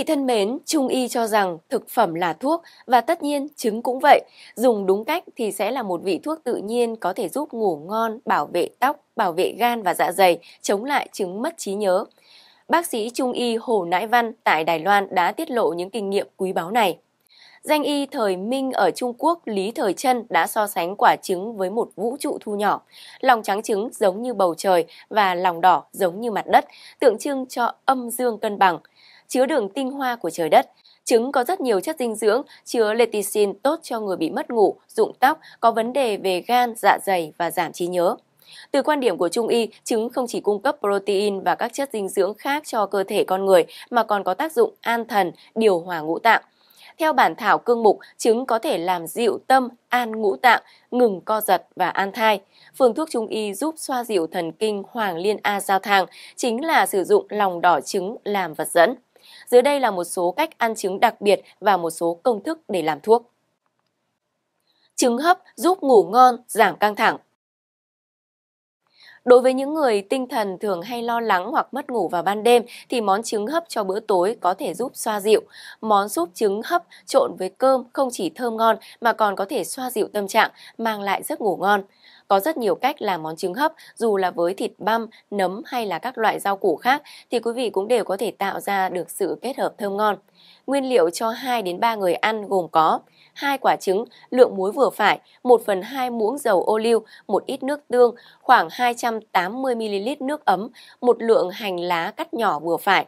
vị thân mến, Trung Y cho rằng thực phẩm là thuốc và tất nhiên trứng cũng vậy. Dùng đúng cách thì sẽ là một vị thuốc tự nhiên có thể giúp ngủ ngon, bảo vệ tóc, bảo vệ gan và dạ dày, chống lại trứng mất trí nhớ. Bác sĩ Trung Y Hồ Nãi Văn tại Đài Loan đã tiết lộ những kinh nghiệm quý báu này. Danh y thời Minh ở Trung Quốc Lý Thời Trân đã so sánh quả trứng với một vũ trụ thu nhỏ. Lòng trắng trứng giống như bầu trời và lòng đỏ giống như mặt đất, tượng trưng cho âm dương cân bằng – chứa đường tinh hoa của trời đất. Trứng có rất nhiều chất dinh dưỡng chứa lecithin tốt cho người bị mất ngủ, rụng tóc, có vấn đề về gan, dạ dày và giảm trí nhớ. Từ quan điểm của Trung y, trứng không chỉ cung cấp protein và các chất dinh dưỡng khác cho cơ thể con người mà còn có tác dụng an thần, điều hòa ngũ tạng. Theo bản thảo cương mục, trứng có thể làm dịu tâm, an ngũ tạng, ngừng co giật và an thai. Phương thuốc trung y giúp xoa dịu thần kinh hoàng liên a giao thang chính là sử dụng lòng đỏ trứng làm vật dẫn. Dưới đây là một số cách ăn trứng đặc biệt và một số công thức để làm thuốc. Trứng hấp giúp ngủ ngon, giảm căng thẳng. Đối với những người tinh thần thường hay lo lắng hoặc mất ngủ vào ban đêm thì món trứng hấp cho bữa tối có thể giúp xoa dịu. Món súp trứng hấp trộn với cơm không chỉ thơm ngon mà còn có thể xoa dịu tâm trạng, mang lại giấc ngủ ngon. Có rất nhiều cách làm món trứng hấp, dù là với thịt băm, nấm hay là các loại rau củ khác thì quý vị cũng đều có thể tạo ra được sự kết hợp thơm ngon. Nguyên liệu cho 2 đến 3 người ăn gồm có hai quả trứng, lượng muối vừa phải, 1 phần 2 muỗng dầu ô liu, một ít nước tương, khoảng 280ml nước ấm, một lượng hành lá cắt nhỏ vừa phải.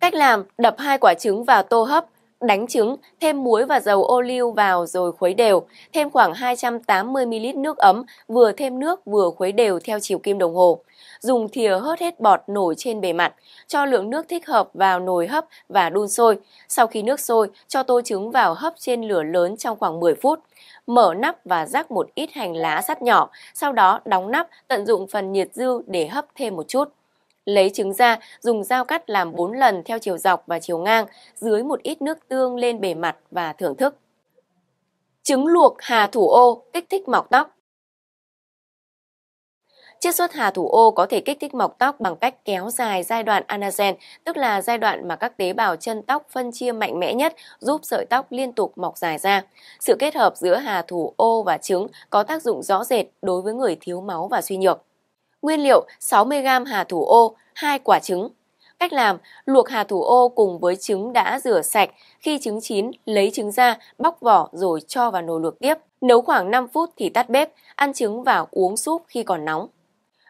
Cách làm, đập hai quả trứng vào tô hấp, đánh trứng, thêm muối và dầu ô liu vào rồi khuấy đều, thêm khoảng 280ml nước ấm, vừa thêm nước vừa khuấy đều theo chiều kim đồng hồ. Dùng thìa hớt hết bọt nổi trên bề mặt, cho lượng nước thích hợp vào nồi hấp và đun sôi. Sau khi nước sôi, cho tô trứng vào hấp trên lửa lớn trong khoảng 10 phút. Mở nắp và rắc một ít hành lá sắt nhỏ, sau đó đóng nắp, tận dụng phần nhiệt dư để hấp thêm một chút lấy trứng ra, dùng dao cắt làm 4 lần theo chiều dọc và chiều ngang, dưới một ít nước tương lên bề mặt và thưởng thức. Trứng luộc hà thủ ô kích thích mọc tóc Chiết xuất hà thủ ô có thể kích thích mọc tóc bằng cách kéo dài giai đoạn anagen, tức là giai đoạn mà các tế bào chân tóc phân chia mạnh mẽ nhất, giúp sợi tóc liên tục mọc dài ra. Sự kết hợp giữa hà thủ ô và trứng có tác dụng rõ rệt đối với người thiếu máu và suy nhược. Nguyên liệu 60g hà thủ ô, 2 quả trứng. Cách làm, luộc hà thủ ô cùng với trứng đã rửa sạch, khi trứng chín lấy trứng ra, bóc vỏ rồi cho vào nồi luộc tiếp. Nấu khoảng 5 phút thì tắt bếp, ăn trứng và uống súp khi còn nóng.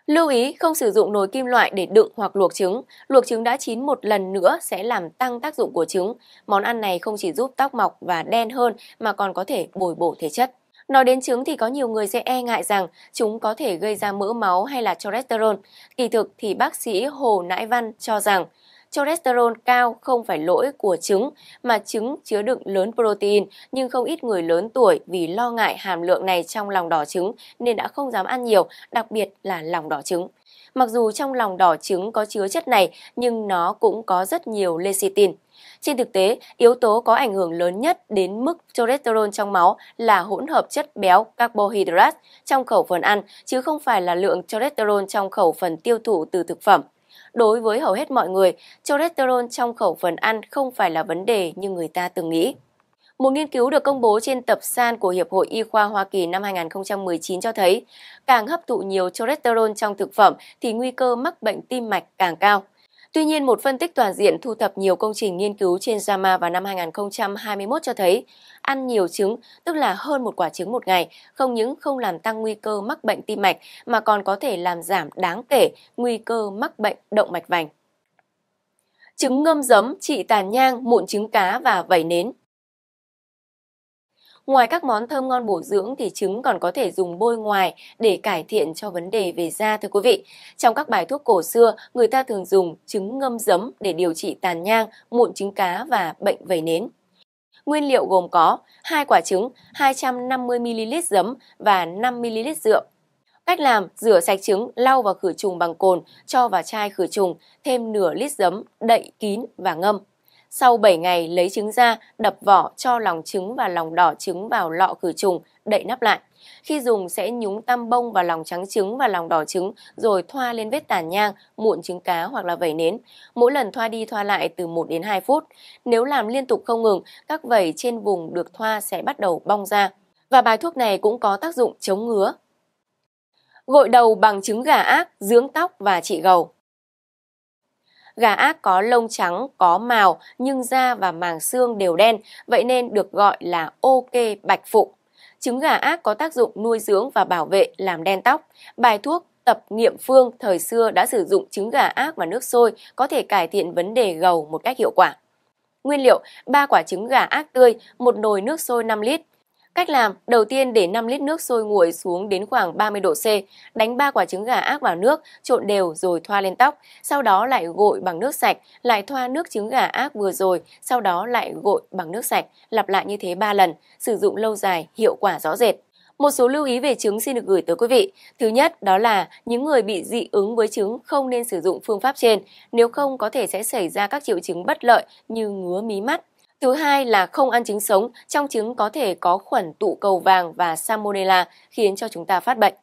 Lưu ý không sử dụng nồi kim loại để đựng hoặc luộc trứng. Luộc trứng đã chín một lần nữa sẽ làm tăng tác dụng của trứng. Món ăn này không chỉ giúp tóc mọc và đen hơn mà còn có thể bồi bổ thể chất. Nói đến trứng thì có nhiều người sẽ e ngại rằng chúng có thể gây ra mỡ máu hay là cholesterol. Kỳ thực thì bác sĩ Hồ Nãi Văn cho rằng cholesterol cao không phải lỗi của trứng mà trứng chứa đựng lớn protein nhưng không ít người lớn tuổi vì lo ngại hàm lượng này trong lòng đỏ trứng nên đã không dám ăn nhiều, đặc biệt là lòng đỏ trứng. Mặc dù trong lòng đỏ trứng có chứa chất này nhưng nó cũng có rất nhiều lecithin. Trên thực tế, yếu tố có ảnh hưởng lớn nhất đến mức cholesterol trong máu là hỗn hợp chất béo carbohydrate trong khẩu phần ăn chứ không phải là lượng cholesterol trong khẩu phần tiêu thụ từ thực phẩm. Đối với hầu hết mọi người, cholesterol trong khẩu phần ăn không phải là vấn đề như người ta từng nghĩ. Một nghiên cứu được công bố trên tập san của Hiệp hội Y khoa Hoa Kỳ năm 2019 cho thấy, càng hấp thụ nhiều cholesterol trong thực phẩm thì nguy cơ mắc bệnh tim mạch càng cao. Tuy nhiên, một phân tích toàn diện thu thập nhiều công trình nghiên cứu trên JAMA vào năm 2021 cho thấy, ăn nhiều trứng, tức là hơn một quả trứng một ngày, không những không làm tăng nguy cơ mắc bệnh tim mạch mà còn có thể làm giảm đáng kể nguy cơ mắc bệnh động mạch vành. Trứng ngâm giấm trị tàn nhang, mụn trứng cá và vẩy nến Ngoài các món thơm ngon bổ dưỡng thì trứng còn có thể dùng bôi ngoài để cải thiện cho vấn đề về da thưa quý vị. Trong các bài thuốc cổ xưa, người ta thường dùng trứng ngâm giấm để điều trị tàn nhang, mụn trứng cá và bệnh vẩy nến. Nguyên liệu gồm có hai quả trứng, 250ml giấm và 5ml rượu. Cách làm, rửa sạch trứng, lau và khử trùng bằng cồn, cho vào chai khử trùng, thêm nửa lít giấm, đậy kín và ngâm. Sau 7 ngày lấy trứng ra, đập vỏ cho lòng trứng và lòng đỏ trứng vào lọ khử trùng, đậy nắp lại. Khi dùng sẽ nhúng tam bông vào lòng trắng trứng và lòng đỏ trứng rồi thoa lên vết tàn nhang, muộn trứng cá hoặc là vẩy nến. Mỗi lần thoa đi thoa lại từ 1 đến 2 phút. Nếu làm liên tục không ngừng, các vẩy trên vùng được thoa sẽ bắt đầu bong ra. Và bài thuốc này cũng có tác dụng chống ngứa. Gội đầu bằng trứng gà ác, dưỡng tóc và trị gầu. Gà ác có lông trắng, có màu, nhưng da và màng xương đều đen, vậy nên được gọi là OK bạch phụ. Trứng gà ác có tác dụng nuôi dưỡng và bảo vệ làm đen tóc. Bài thuốc tập nghiệm phương thời xưa đã sử dụng trứng gà ác và nước sôi có thể cải thiện vấn đề gầu một cách hiệu quả. Nguyên liệu: 3 quả trứng gà ác tươi, một nồi nước sôi 5 lít, Cách làm, đầu tiên để 5 lít nước sôi nguội xuống đến khoảng 30 độ C, đánh 3 quả trứng gà ác vào nước, trộn đều rồi thoa lên tóc, sau đó lại gội bằng nước sạch, lại thoa nước trứng gà ác vừa rồi, sau đó lại gội bằng nước sạch, lặp lại như thế 3 lần, sử dụng lâu dài, hiệu quả rõ rệt. Một số lưu ý về trứng xin được gửi tới quý vị. Thứ nhất đó là những người bị dị ứng với trứng không nên sử dụng phương pháp trên, nếu không có thể sẽ xảy ra các triệu chứng bất lợi như ngứa mí mắt, Thứ hai là không ăn trứng sống, trong trứng có thể có khuẩn tụ cầu vàng và salmonella khiến cho chúng ta phát bệnh.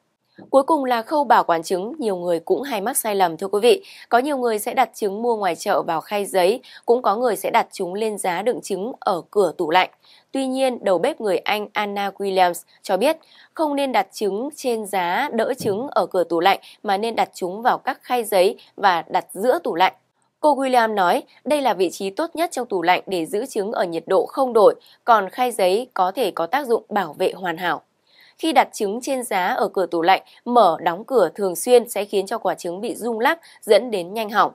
Cuối cùng là khâu bảo quản trứng, nhiều người cũng hay mắc sai lầm thưa quý vị. Có nhiều người sẽ đặt trứng mua ngoài chợ vào khay giấy, cũng có người sẽ đặt chúng lên giá đựng trứng ở cửa tủ lạnh. Tuy nhiên, đầu bếp người Anh Anna Williams cho biết không nên đặt trứng trên giá đỡ trứng ở cửa tủ lạnh mà nên đặt chúng vào các khay giấy và đặt giữa tủ lạnh. Cô William nói đây là vị trí tốt nhất trong tủ lạnh để giữ trứng ở nhiệt độ không đổi, còn khay giấy có thể có tác dụng bảo vệ hoàn hảo. Khi đặt trứng trên giá ở cửa tủ lạnh, mở đóng cửa thường xuyên sẽ khiến cho quả trứng bị rung lắc dẫn đến nhanh hỏng.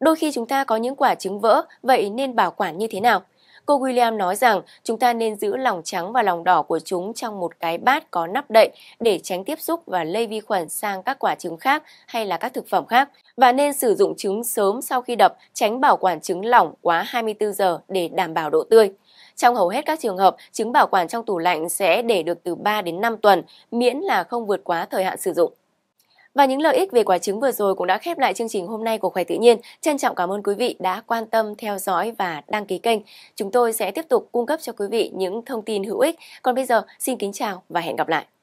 Đôi khi chúng ta có những quả trứng vỡ, vậy nên bảo quản như thế nào? Cô William nói rằng chúng ta nên giữ lòng trắng và lòng đỏ của chúng trong một cái bát có nắp đậy để tránh tiếp xúc và lây vi khuẩn sang các quả trứng khác hay là các thực phẩm khác và nên sử dụng trứng sớm sau khi đập, tránh bảo quản trứng lỏng quá 24 giờ để đảm bảo độ tươi. Trong hầu hết các trường hợp, trứng bảo quản trong tủ lạnh sẽ để được từ 3 đến 5 tuần, miễn là không vượt quá thời hạn sử dụng. Và những lợi ích về quả trứng vừa rồi cũng đã khép lại chương trình hôm nay của Khỏe Tự Nhiên. Trân trọng cảm ơn quý vị đã quan tâm, theo dõi và đăng ký kênh. Chúng tôi sẽ tiếp tục cung cấp cho quý vị những thông tin hữu ích. Còn bây giờ, xin kính chào và hẹn gặp lại.